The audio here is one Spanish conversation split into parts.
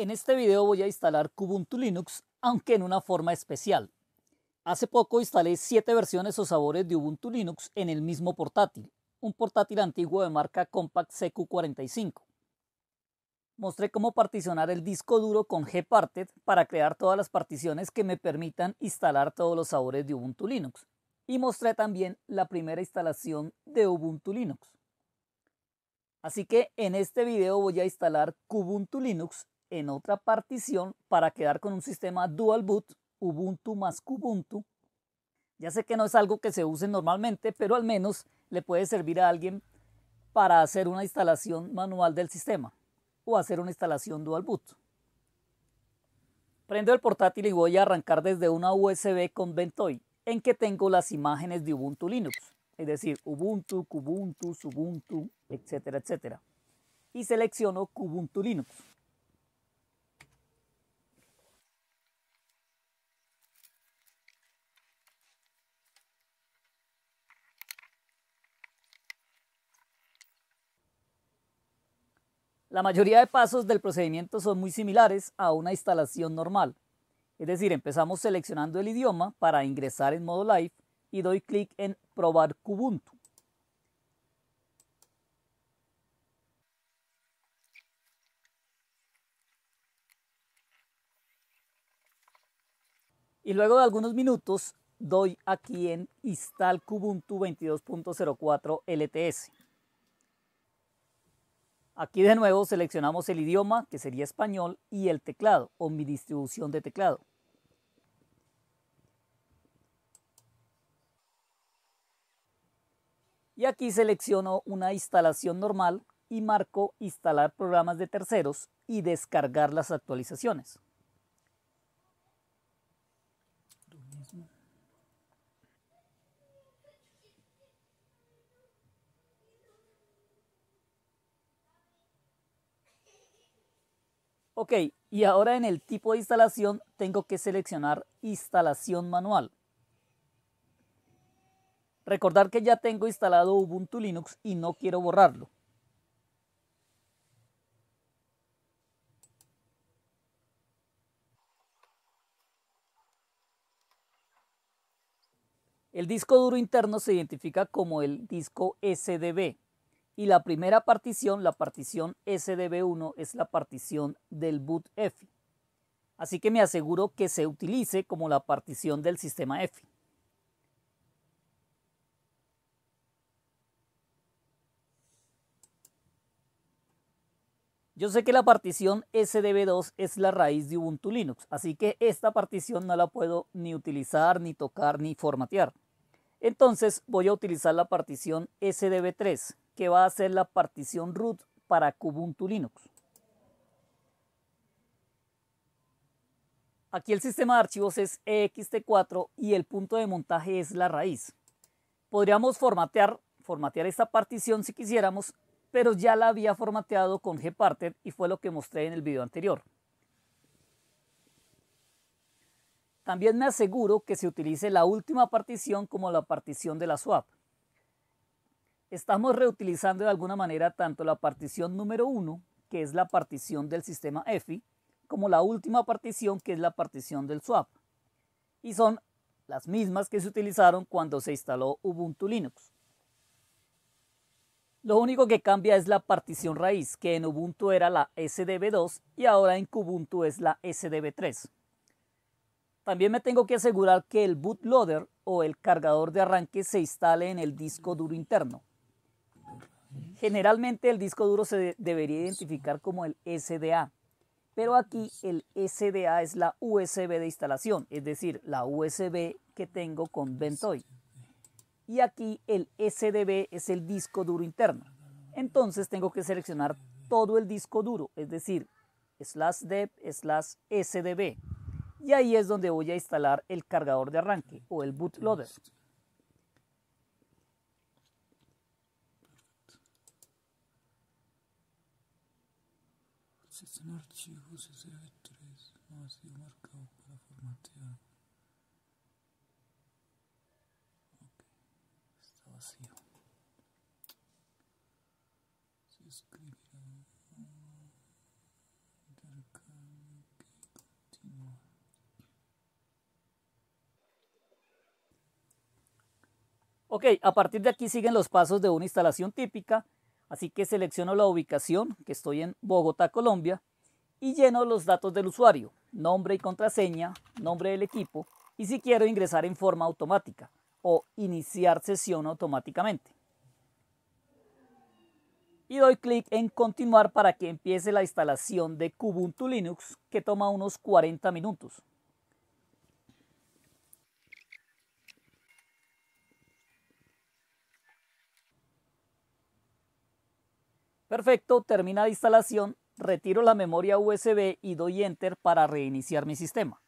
En este video voy a instalar Kubuntu Linux, aunque en una forma especial. Hace poco instalé 7 versiones o sabores de Ubuntu Linux en el mismo portátil, un portátil antiguo de marca Compact CQ45. Mostré cómo particionar el disco duro con Gparted para crear todas las particiones que me permitan instalar todos los sabores de Ubuntu Linux. Y mostré también la primera instalación de Ubuntu Linux. Así que en este video voy a instalar Kubuntu Linux en otra partición para quedar con un sistema dual boot, Ubuntu más Kubuntu. Ya sé que no es algo que se use normalmente, pero al menos le puede servir a alguien para hacer una instalación manual del sistema o hacer una instalación dual boot. Prendo el portátil y voy a arrancar desde una USB con Ventoy, en que tengo las imágenes de Ubuntu Linux, es decir, Ubuntu, Kubuntu, Subuntu, etcétera, etcétera. Y selecciono Kubuntu Linux. La mayoría de pasos del procedimiento son muy similares a una instalación normal. Es decir, empezamos seleccionando el idioma para ingresar en modo live y doy clic en probar Kubuntu. Y luego de algunos minutos doy aquí en Instal Kubuntu 22.04 LTS. Aquí de nuevo seleccionamos el idioma, que sería español, y el teclado o mi distribución de teclado. Y aquí selecciono una instalación normal y marco instalar programas de terceros y descargar las actualizaciones. Ok, y ahora en el tipo de instalación tengo que seleccionar instalación manual. Recordar que ya tengo instalado Ubuntu Linux y no quiero borrarlo. El disco duro interno se identifica como el disco SDB. Y la primera partición, la partición SDB1, es la partición del boot F. Así que me aseguro que se utilice como la partición del sistema F. Yo sé que la partición SDB2 es la raíz de Ubuntu Linux, así que esta partición no la puedo ni utilizar, ni tocar, ni formatear. Entonces voy a utilizar la partición SDB3 que va a ser la partición root para Kubuntu Linux. Aquí el sistema de archivos es ext4 y el punto de montaje es la raíz. Podríamos formatear, formatear esta partición si quisiéramos, pero ya la había formateado con gparted y fue lo que mostré en el video anterior. También me aseguro que se utilice la última partición como la partición de la swap. Estamos reutilizando de alguna manera tanto la partición número 1, que es la partición del sistema EFI, como la última partición, que es la partición del swap. Y son las mismas que se utilizaron cuando se instaló Ubuntu Linux. Lo único que cambia es la partición raíz, que en Ubuntu era la SDB2 y ahora en Kubuntu es la SDB3. También me tengo que asegurar que el bootloader o el cargador de arranque se instale en el disco duro interno. Generalmente el disco duro se debería identificar como el SDA, pero aquí el SDA es la USB de instalación, es decir, la USB que tengo con Ventoy. Y aquí el SDB es el disco duro interno. Entonces tengo que seleccionar todo el disco duro, es decir, slash dev slash SDB. Y ahí es donde voy a instalar el cargador de arranque o el bootloader. Existen archivos sv3 no ha sido marcado para formatear. Ok, está vacío. Se escribirá Ok, a partir de aquí siguen los pasos de una instalación típica Así que selecciono la ubicación, que estoy en Bogotá, Colombia, y lleno los datos del usuario, nombre y contraseña, nombre del equipo, y si quiero ingresar en forma automática o iniciar sesión automáticamente. Y doy clic en continuar para que empiece la instalación de Kubuntu Linux, que toma unos 40 minutos. Perfecto, termina la instalación, retiro la memoria USB y doy Enter para reiniciar mi sistema.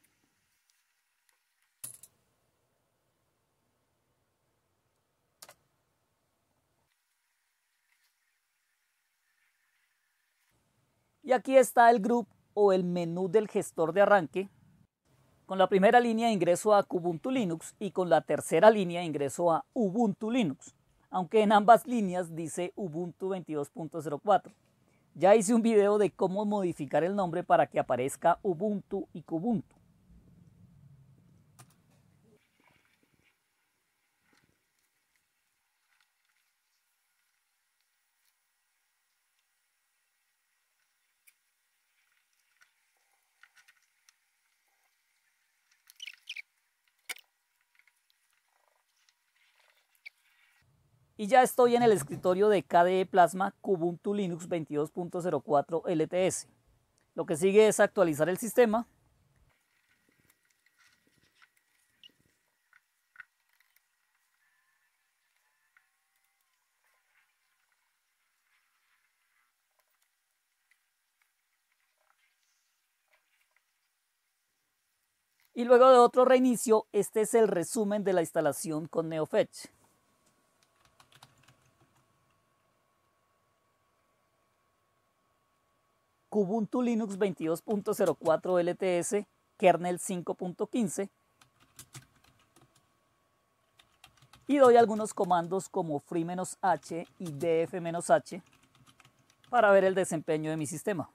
Y aquí está el group o el menú del gestor de arranque. Con la primera línea ingreso a Kubuntu Linux y con la tercera línea ingreso a Ubuntu Linux aunque en ambas líneas dice Ubuntu 22.04. Ya hice un video de cómo modificar el nombre para que aparezca Ubuntu y Kubuntu. y ya estoy en el escritorio de KDE Plasma Kubuntu Linux 22.04 LTS. Lo que sigue es actualizar el sistema. Y luego de otro reinicio, este es el resumen de la instalación con NeoFetch. Kubuntu Linux 22.04 LTS, kernel 5.15 y doy algunos comandos como free-h y df-h para ver el desempeño de mi sistema.